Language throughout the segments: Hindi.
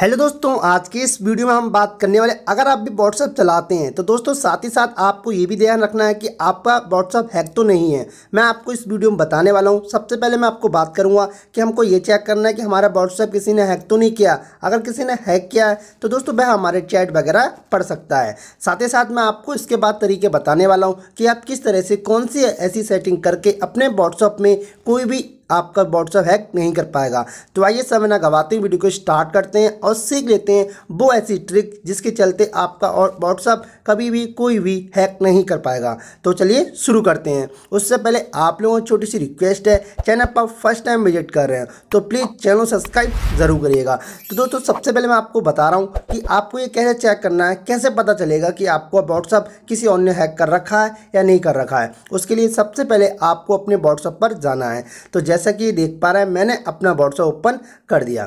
हेलो दोस्तों आज के इस वीडियो में हम बात करने वाले अगर आप भी व्हाट्सअप चलाते हैं तो दोस्तों साथ ही साथ आपको ये भी ध्यान रखना है कि आपका व्हाट्सअप हैक तो नहीं है मैं आपको इस वीडियो में बताने वाला हूँ सबसे पहले मैं आपको बात करूँगा कि हमको ये चेक करना है कि हमारा व्हाट्सअप किसी ने हैक तो नहीं किया अगर किसी ने हैक किया है तो दोस्तों वह हमारे चैट वगैरह पढ़ सकता है साथ ही साथ मैं आपको इसके बाद तरीके बताने वाला हूँ कि आप किस तरह से कौन सी ऐसी सेटिंग करके अपने व्हाट्सअप में कोई भी आपका व्हाट्सअप हैक नहीं कर पाएगा तो आइए समय ना गवाते वीडियो को स्टार्ट करते हैं और सीख लेते हैं वो ऐसी ट्रिक जिसके चलते आपका और व्हाट्सअप कभी भी कोई भी हैक नहीं कर पाएगा तो चलिए शुरू करते हैं उससे पहले आप लोगों को छोटी सी रिक्वेस्ट है चैनल पर फर्स्ट टाइम विजिट कर रहे हैं तो प्लीज़ चैनल सब्सक्राइब ज़रूर करिएगा तो दोस्तों सबसे पहले मैं आपको बता रहा हूँ कि आपको ये कैसे चेक करना है कैसे पता चलेगा कि आपको व्हाट्सअप किसी और ने हैक कर रखा है या नहीं कर रखा है उसके लिए सबसे पहले आपको अपने व्हाट्सअप पर जाना है तो जैसे जैसा कि देख पा रहे हैं मैंने अपना व्हाट्सअप ओपन कर दिया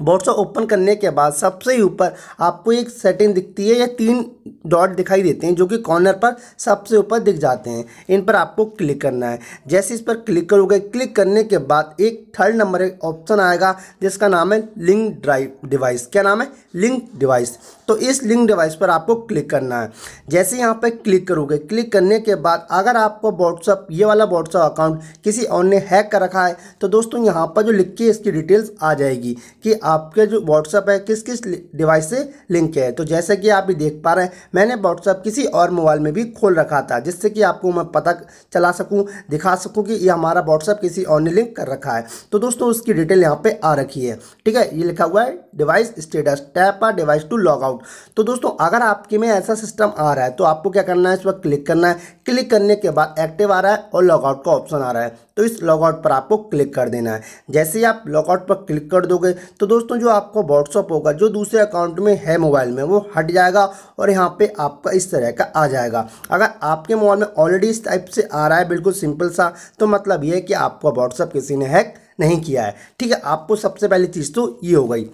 व्हाट्सअप ओपन करने के बाद सबसे ऊपर आपको एक सेटिंग दिखती है या तीन डॉट दिखाई देते हैं जो कि कॉर्नर पर सबसे ऊपर दिख जाते हैं इन पर आपको क्लिक करना है जैसे इस पर क्लिक करोगे क्लिक करने के बाद एक थर्ड नंबर एक ऑप्शन आएगा जिसका नाम है लिंक ड्राइव डिवाइस क्या नाम है लिंक डिवाइस तो इस लिंक डिवाइस पर आपको क्लिक करना है जैसे यहाँ पर क्लिक करोगे क्लिक करने के बाद अगर आपको व्हाट्सअप ये वाला व्हाट्सअप अकाउंट किसी और ने हैक कर रखा है तो दोस्तों यहाँ पर जो लिख के इसकी डिटेल्स आ जाएगी कि आपके जो व्हाट्सअप है किस किस डिवाइस से लिंक है तो जैसे कि आप भी देख पा रहे हैं मैंने व्हाट्सअप किसी और मोबाइल में भी खोल रखा था जिससे कि आपको मैं पता चला सकूँ दिखा सकूँ कि ये हमारा व्हाट्सअप किसी और ने लिंक कर रखा है तो दोस्तों उसकी डिटेल यहाँ पर आ रखी है ठीक है ये लिखा हुआ है डिवाइस स्टेटस टैप पर डिवाइस टू लॉग आउट तो दोस्तों अगर आपके में ऐसा सिस्टम आ रहा है तो आपको क्या करना है इस पर क्लिक करना है क्लिक करने के बाद एक्टिव आ रहा है और लॉगआउट का ऑप्शन आ रहा है तो इस लॉगआउट पर आपको क्लिक कर देना है जैसे ही आप लॉगआउट पर क्लिक कर दोगे तो दोस्तों जो आपका व्हाट्सअप होगा जो दूसरे अकाउंट में है मोबाइल में वो हट जाएगा और यहाँ पे आपका इस तरह का आ जाएगा अगर आपके मोबाइल में ऑलरेडी इस टाइप से आ रहा है बिल्कुल सिंपल सा तो मतलब ये है कि आपका व्हाट्सअप किसी ने हैक नहीं किया है ठीक है आपको सबसे पहली चीज़ तो ये हो गई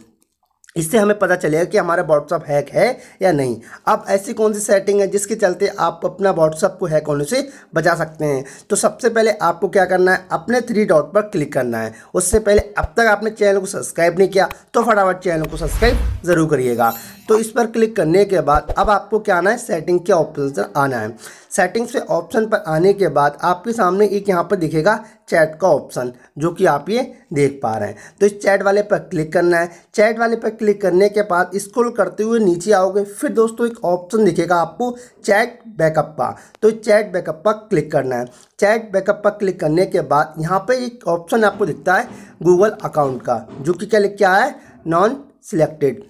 इससे हमें पता चलेगा कि हमारा व्हाट्सअप हैक है या नहीं अब ऐसी कौन सी सेटिंग है जिसके चलते आप अपना व्हाट्सअप को हैक होने से बचा सकते हैं तो सबसे पहले आपको क्या करना है अपने थ्री डॉट पर क्लिक करना है उससे पहले अब तक आपने चैनल को सब्सक्राइब नहीं किया तो फटाफट चैनल को सब्सक्राइब ज़रूर करिएगा तो इस पर क्लिक करने के बाद अब आपको क्या आना है सेटिंग के ऑप्शन आना है सेटिंग्स पे ऑप्शन पर आने के बाद आपके सामने एक यहाँ पर दिखेगा चैट का ऑप्शन जो कि आप ये देख पा रहे हैं तो इस चैट वाले पर क्लिक करना है चैट वाले पर क्लिक करने के बाद स्क्रॉल करते हुए नीचे आओगे फिर दोस्तों एक ऑप्शन दिखेगा आपको चैट बैकअप का तो चैट बैकअप पर क्लिक करना है चैट बैकअप पर क्लिक करने के बाद यहाँ पर एक ऑप्शन आपको दिखता है गूगल अकाउंट का जो कि क्या लिख के आया है नॉन सिलेक्टेड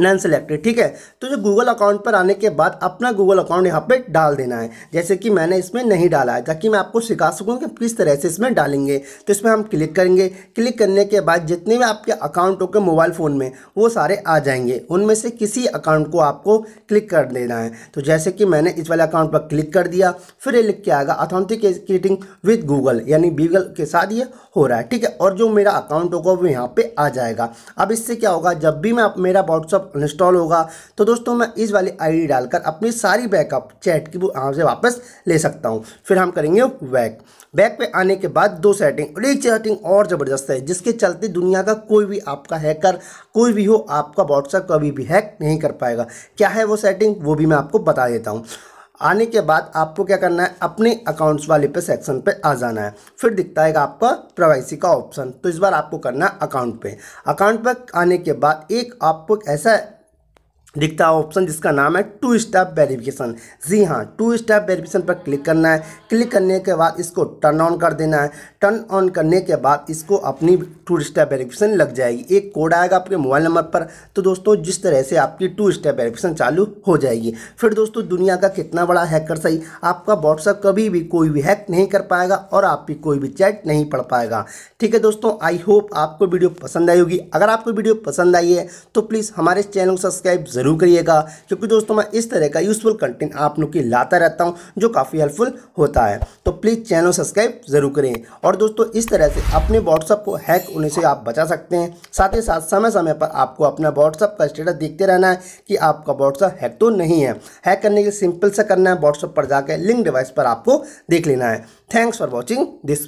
नन सेलेक्टेड ठीक है तो जो गूगल अकाउंट पर आने के बाद अपना गूगल अकाउंट यहाँ पे डाल देना है जैसे कि मैंने इसमें नहीं डाला है ताकि मैं आपको सिखा सकूँ कि किस तरह से इसमें डालेंगे तो इसमें हम क्लिक करेंगे क्लिक करने के बाद जितने भी आपके अकाउंट होकर मोबाइल फ़ोन में वो सारे आ जाएंगे उनमें से किसी अकाउंट को आपको क्लिक कर देना है तो जैसे कि मैंने इस वाले अकाउंट पर क्लिक कर दिया फिर ये लिख के आएगा अथेंटिकेटिंग विद गूगल यानी गूगल के साथ ये हो रहा है ठीक है और जो मेरा अकाउंट होगा वो यहाँ पर आ जाएगा अब इससे क्या होगा जब भी मैं मेरा व्हाट्सअप जब इंस्टॉल होगा तो दोस्तों मैं इस वाली आईडी डालकर अपनी सारी बैकअप चैट की आराम से वापस ले सकता हूँ फिर हम करेंगे बैक बैक पे आने के बाद दो सेटिंग और एक सेटिंग और ज़बरदस्त है जिसके चलते दुनिया का कोई भी आपका हैकर कोई भी हो आपका व्हाट्सएप कभी भी हैक नहीं कर पाएगा क्या है वो सेटिंग वो भी मैं आपको बता देता हूँ आने के बाद आपको क्या करना है अपने अकाउंट्स वाले पे सेक्शन पे आ जाना है फिर दिखता है आपका प्रवासी का ऑप्शन तो इस बार आपको करना है अकाउंट पे अकाउंट पर आने के बाद एक आपको ऐसा दिखता है ऑप्शन जिसका नाम है टू स्टेप वेरिफिकेशन जी हाँ टू स्टेप वेरिफिकेशन पर क्लिक करना है क्लिक करने के बाद इसको टर्न ऑन कर देना है टर्न ऑन करने के बाद इसको अपनी टू स्टेप वेरिफिकेशन लग जाएगी एक कोड आएगा आपके मोबाइल नंबर पर तो दोस्तों जिस तरह से आपकी टू स्टेप वेरिफिकेशन चालू हो जाएगी फिर दोस्तों दुनिया का कितना बड़ा हैकर सही आपका व्हाट्सअप कभी भी कोई भी हैक नहीं कर पाएगा और आपकी कोई भी चैट नहीं पढ़ पाएगा ठीक है दोस्तों आई होप आपको वीडियो पसंद आई होगी अगर आपको वीडियो पसंद आई है तो प्लीज़ हमारे चैनल को सब्सक्राइब जरूर ज़रूर करिएगा क्योंकि दोस्तों मैं इस तरह का यूज़फुल कंटेंट आप लोग के लाता रहता हूँ जो काफ़ी हेल्पफुल होता है तो प्लीज़ चैनल सब्सक्राइब ज़रूर करें और दोस्तों इस तरह से अपने व्हाट्सअप को हैक होने से आप बचा सकते हैं साथ ही साथ समय समय पर आपको अपना व्हाट्सअप का स्टेटस देखते रहना है कि आपका व्हाट्सअप हैक तो नहीं है हैक करने के सिंपल सा करना है व्हाट्सअप पर जाकर लिंक डिवाइस पर आपको देख लेना है थैंक्स फॉर वॉचिंग दिस